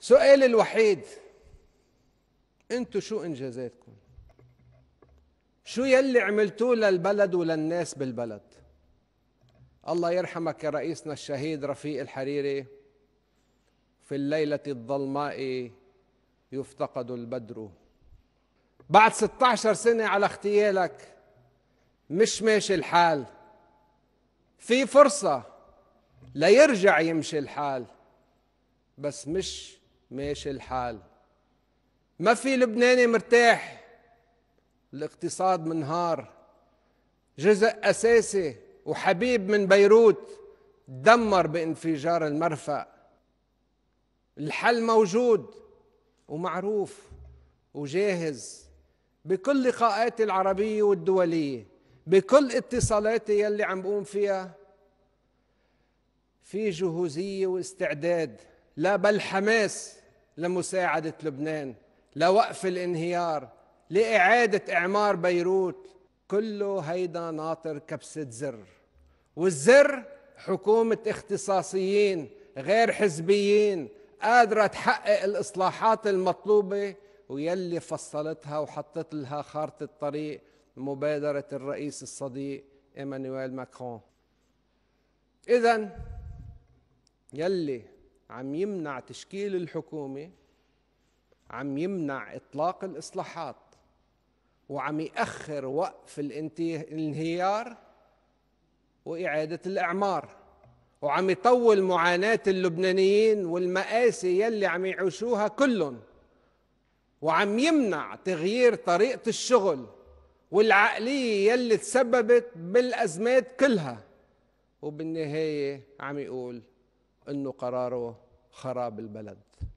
سؤالي الوحيد انتوا شو انجازاتكم شو يلي عملتوه للبلد وللناس بالبلد الله يرحمك يا رئيسنا الشهيد رفيق الحريري في الليلة الظلماء يفتقد البدر بعد 16 سنة على اغتيالك مش ماشي الحال في فرصة ليرجع يمشي الحال بس مش ماشي الحال ما في لبناني مرتاح الاقتصاد منهار جزء أساسي وحبيب من بيروت دمر بانفجار المرفأ الحل موجود ومعروف وجاهز بكل لقاءاتي العربية والدولية بكل اتصالاتي يلي عم بقوم فيها في جهوزية واستعداد لا بل حماس لمساعدة لبنان لوقف الانهيار لإعادة إعمار بيروت كله هيدا ناطر كبسة زر والزر حكومة اختصاصيين غير حزبيين قادرة تحقق الإصلاحات المطلوبة ويلي فصلتها وحطت لها خارطة طريق مبادرة الرئيس الصديق إيمانويل ماكرون إذا يلي عم يمنع تشكيل الحكومة عم يمنع إطلاق الإصلاحات وعم يأخر وقف الانهيار وإعادة الإعمار وعم يطول معاناة اللبنانيين والمآسي يلي عم يعيشوها كلهم وعم يمنع تغيير طريقة الشغل والعقلية يلي تسببت بالأزمات كلها وبالنهاية عم يقول انه قراره خراب البلد